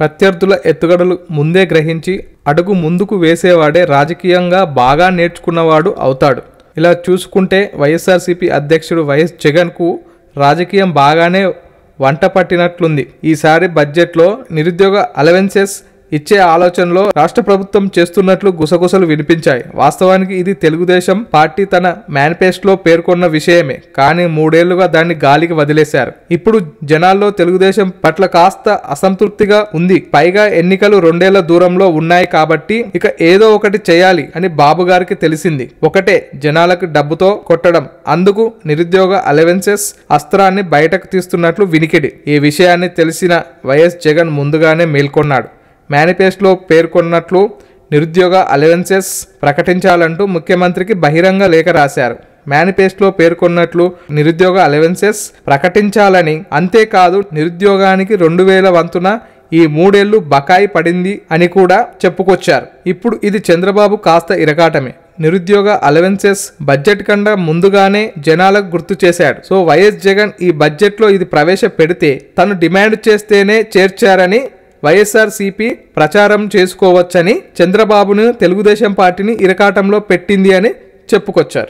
ప్రత్యర్థుల ఎత్తుగడలు ముందే గ్రహించి అడుగు ముందుకు వేసేవాడే రాజకీయంగా బాగా నేర్చుకున్నవాడు అవుతాడు ఇలా చూసుకుంటే వైఎస్ఆర్సీపీ అధ్యక్షుడు వైఎస్ జగన్కు రాజకీయం బాగానే వంట పట్టినట్లుంది ఈసారి బడ్జెట్లో నిరుద్యోగ అలవెన్సెస్ ఇచ్చే ఆలోచనలో రాష్ట్ర ప్రభుత్వం చేస్తున్నట్లు గుసగుసలు వినిపించాయి వాస్తవానికి ఇది తెలుగుదేశం పార్టీ తన మేనిఫెస్టోలో పేర్కొన్న విషయమే కానీ మూడేళ్లుగా దాన్ని గాలికి వదిలేశారు ఇప్పుడు జనాల్లో తెలుగుదేశం పట్ల కాస్త అసంతృప్తిగా ఉంది పైగా ఎన్నికలు రెండేళ్ల దూరంలో ఉన్నాయి కాబట్టి ఇక ఏదో ఒకటి చేయాలి అని బాబు గారికి తెలిసింది ఒకటే జనాలకు డబ్బుతో కొట్టడం అందుకు నిరుద్యోగ అలవెన్సెస్ అస్త్రాన్ని బయటకు తీస్తున్నట్లు వినికిడి ఈ విషయాన్ని తెలిసిన వైఎస్ జగన్ ముందుగానే మేల్కొన్నాడు మేనిఫెస్టోలో పేర్కొన్నట్లు నిరుద్యోగ అలవెన్సెస్ ప్రకటించాలంటూ ముఖ్యమంత్రికి బహిరంగ లేఖ రాశారు మేనిఫెస్టోలో పేర్కొన్నట్లు నిరుద్యోగ అలవెన్సెస్ ప్రకటించాలని అంతేకాదు నిరుద్యోగానికి రెండు వేల వంతున ఈ మూడేళ్లు బకాయి పడింది అని కూడా చెప్పుకొచ్చారు ఇప్పుడు ఇది చంద్రబాబు కాస్త ఇరకాటమే నిరుద్యోగ అలవెన్సెస్ బడ్జెట్ కన్నా ముందుగానే జనాలకు గుర్తు చేశాడు సో వైఎస్ జగన్ ఈ బడ్జెట్లో ఇది ప్రవేశపెడితే తను డిమాండ్ చేస్తేనే చేర్చారని వైఎస్ఆర్సీపీ ప్రచారం చేసుకోవచ్చని చంద్రబాబును తెలుగుదేశం పార్టీని ఇరకాటంలో పెట్టింది అని చెప్పుకొచ్చారు